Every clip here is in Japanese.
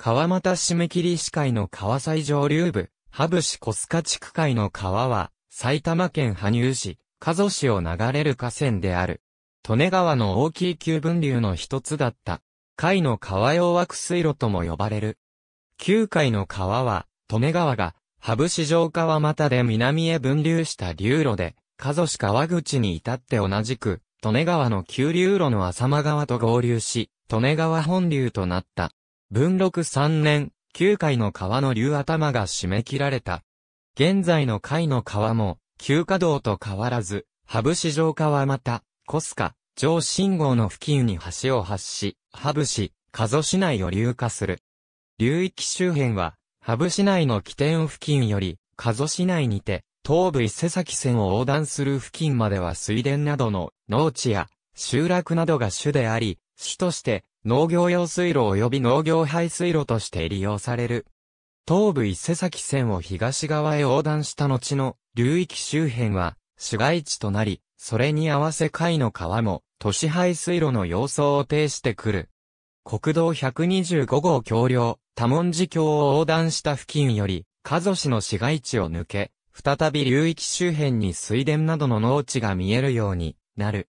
川又締切市会の川西上流部、羽生市小須賀地区会の川は、埼玉県羽生市、加須市を流れる河川である。利根川の大きい急分流の一つだった。海の川用枠水路とも呼ばれる。旧海の川は、利根川が、羽生市上川又で南へ分流した流路で、加須市川口に至って同じく、利根川の急流路の浅間川と合流し、利根川本流となった。文禄3年、旧海の川の流頭が締め切られた。現在の海の川も、旧華道と変わらず、ハブ市場川また、コスカ、上信号の付近に橋を発し、ハブ市、加須市内を流下する。流域周辺は、ハブ市内の起点付近より、加須市内にて、東部伊勢崎線を横断する付近までは水田などの農地や集落などが主であり、主として農業用水路及び農業排水路として利用される。東部伊勢崎線を東側へ横断した後の流域周辺は市街地となり、それに合わせ海の川も都市排水路の様相を呈してくる。国道125号橋梁、多文字橋を横断した付近より、加須市の市街地を抜け、再び流域周辺に水田などの農地が見えるようになる。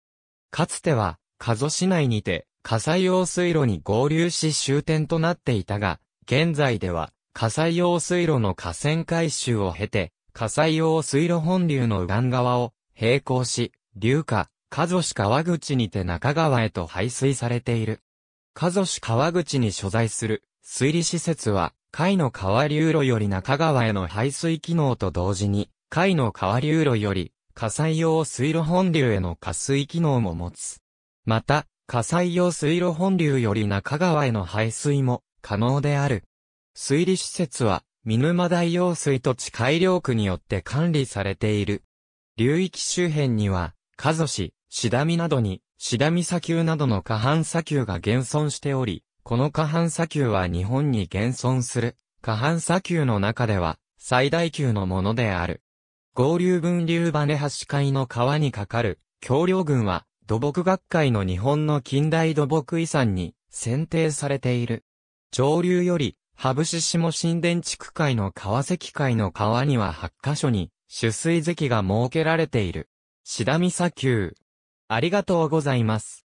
かつては、加須市内にて、火災用水路に合流し終点となっていたが、現在では、火災用水路の河川改修を経て、火災用水路本流の右岸側を並行し、流下、加須市川口にて中川へと排水されている。加須市川口に所在する水利施設は、海の川流路より中川への排水機能と同時に、海の川流路より、火災用水路本流への下水機能も持つ。また、火災用水路本流より中川への排水も可能である。水利施設は、見沼大用水と地改良区によって管理されている。流域周辺には、加須市、シダミなどに、シダミ砂丘などの下半砂丘が現存しており、この下半砂丘は日本に現存する、下半砂丘の中では、最大級のものである。合流分流バネ橋海の川に架かる、橋梁群は、土木学会の日本の近代土木遺産に選定されている。上流より、羽生市下神殿地区界の川崎界の川には8カ所に、取水堰が設けられている。志田美砂丘。ありがとうございます。